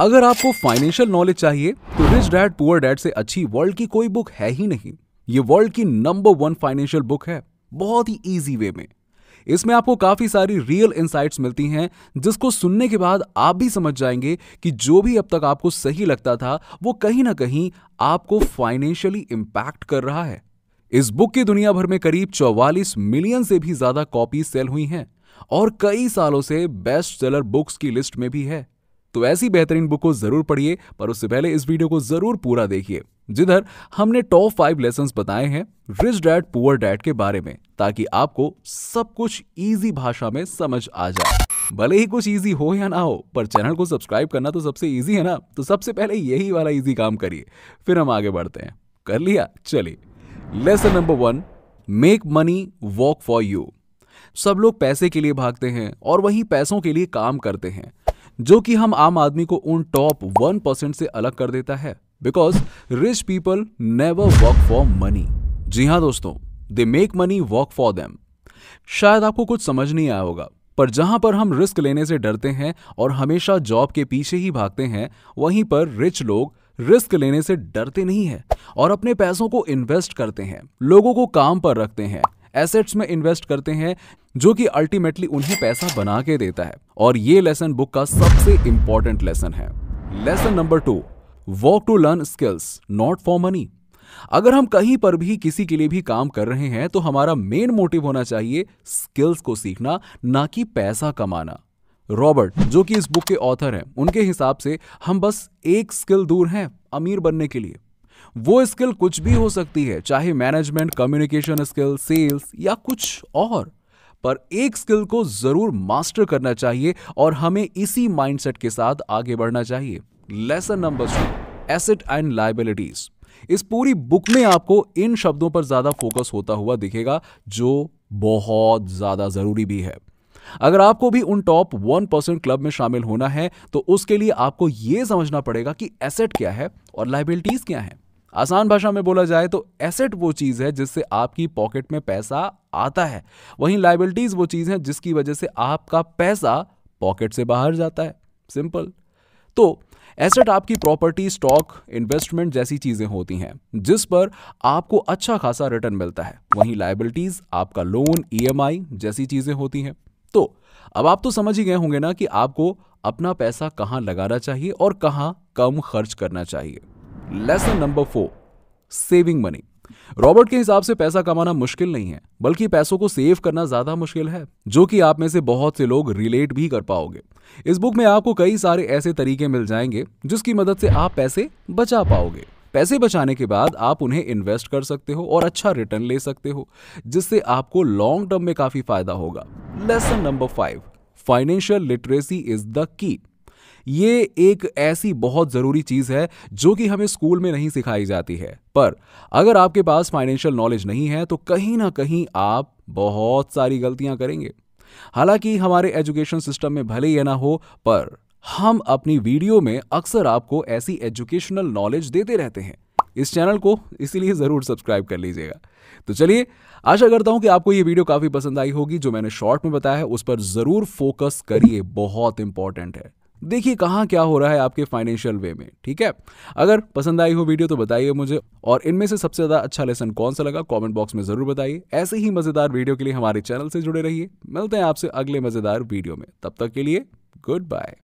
अगर आपको financial knowledge चाहिए तो रिच डैड पुअर डैड से अच्छी वर्ल्ड की कोई बुक है ही नहीं ये वर्ल्ड की नंबर वन फाइनेंशियल बुक है बहुत ही ईजी वे में इसमें आपको काफी सारी रियल इंसाइट्स मिलती हैं जिसको सुनने के बाद आप भी समझ जाएंगे कि जो भी अब तक आपको सही लगता था वो कहीं ना कहीं आपको फाइनेंशियली इंपैक्ट कर रहा है इस बुक की दुनिया भर में करीब 44 मिलियन से भी ज्यादा कॉपी सेल हुई हैं और कई सालों से बेस्ट सेलर बुक्स की लिस्ट में भी है तो ऐसी बेहतरीन बुक को जरूर पढ़िए पर उससे पहले इस वीडियो को जरूर पूरा देखिए जिधर हमने टॉप फाइव लेसन बताए हैं रिच डैड पुअर डैड के बारे में ताकि आपको सब कुछ ईजी भाषा में समझ आ जाए भले ही कुछ इजी हो या ना हो पर चैनल को सब्सक्राइब करना तो सबसे इजी है ना तो सबसे पहले यही वाला इजी काम करिए फिर हम आगे बढ़ते हैं कर लिया चलिए lesson number one make money work for you सब लोग पैसे के लिए भागते हैं और वही पैसों के लिए काम करते हैं जो कि हम आम आदमी को उन टॉप वन परसेंट से अलग कर देता है because rich people never work for money जी हाँ दोस्तों they make money work for them शायद आपको कुछ समझ नहीं आया होगा पर जहां पर हम रिस्क लेने से डरते हैं और हमेशा जॉब के पीछे ही भागते हैं वहीं पर रिच लोग रिस्क लेने से डरते नहीं है और अपने पैसों को इन्वेस्ट करते हैं लोगों को काम पर रखते हैं एसेट्स में इन्वेस्ट करते हैं जो कि अल्टीमेटली उन्हें पैसा बना के देता है और ये लेसन बुक का सबसे इंपॉर्टेंट लेसन है lesson number two work to learn skills not for money अगर हम कहीं पर भी किसी के लिए भी काम कर रहे हैं तो हमारा मेन मोटिव होना चाहिए स्किल्स को सीखना ना कि पैसा कमाना रॉबर्ट जो कि इस बुक के ऑथर हैं उनके हिसाब से हम बस एक स्किल दूर हैं अमीर बनने के लिए वो स्किल कुछ भी हो सकती है चाहे मैनेजमेंट कम्युनिकेशन स्किल सेल्स या कुछ और पर एक स्किल को जरूर मास्टर करना चाहिए और हमें इसी माइंडसेट के साथ आगे बढ़ना चाहिए lesson number two asset and liabilities इस पूरी बुक में आपको इन शब्दों पर ज्यादा फोकस होता हुआ दिखेगा जो बहुत ज्यादा जरूरी भी है अगर आपको भी उन टॉप वन परसेंट क्लब में शामिल होना है तो उसके लिए आपको यह समझना पड़ेगा कि एसेट क्या है और लाइबिलिटीज क्या है आसान भाषा में बोला जाए तो एसेट वो चीज है जिससे आपकी पॉकेट में पैसा आता है वहीं लाइबिलिटीज़ वो चीज़ है जिसकी वजह से आपका पैसा पॉकेट से बाहर जाता है सिंपल तो एसेट आपकी प्रॉपर्टी स्टॉक इन्वेस्टमेंट जैसी चीज़ें होती हैं जिस पर आपको अच्छा खासा रिटर्न मिलता है वहीं लाइबिलिटीज़ आपका लोन ई e जैसी चीज़ें होती हैं तो अब आप तो समझ ही गए होंगे ना कि आपको अपना पैसा कहां लगाना चाहिए और कहां कम खर्च करना चाहिए lesson number four saving money Robert के हिसाब से पैसा कमाना मुश्किल नहीं है बल्कि पैसों को सेव करना ज्यादा मुश्किल है जो कि आप में से बहुत से लोग रिलेट भी कर पाओगे इस बुक में आपको कई सारे ऐसे तरीके मिल जाएंगे जिसकी मदद से आप पैसे बचा पाओगे पैसे बचाने के बाद आप उन्हें इन्वेस्ट कर सकते हो और अच्छा रिटर्न ले सकते हो जिससे आपको लॉन्ग टर्म में काफी फायदा होगा lesson number five financial literacy is the key ये एक ऐसी बहुत ज़रूरी चीज़ है जो कि हमें स्कूल में नहीं सिखाई जाती है पर अगर आपके पास फाइनेंशियल नॉलेज नहीं है तो कहीं ना कहीं आप बहुत सारी गलतियां करेंगे हालांकि हमारे एजुकेशन सिस्टम में भले ही ना हो पर हम अपनी वीडियो में अक्सर आपको ऐसी एजुकेशनल नॉलेज देते रहते हैं इस चैनल को इसीलिए ज़रूर सब्सक्राइब कर लीजिएगा तो चलिए आशा करता हूं कि आपको यह वीडियो काफ़ी पसंद आई होगी जो मैंने शॉर्ट में बताया है उस पर ज़रूर फोकस करिए बहुत इंपॉर्टेंट है देखिए कहाँ क्या हो रहा है आपके फाइनेंशियल वे में ठीक है अगर पसंद आई हो वीडियो तो बताइए मुझे और इनमें से सबसे ज़्यादा अच्छा लेसन कौन सा लगा कॉमेंट बॉक्स में ज़रूर बताइए ऐसे ही मज़ेदार वीडियो के लिए हमारे चैनल से जुड़े रहिए मिलते हैं आपसे अगले मज़ेदार वीडियो में तब तक के लिए गुड बाय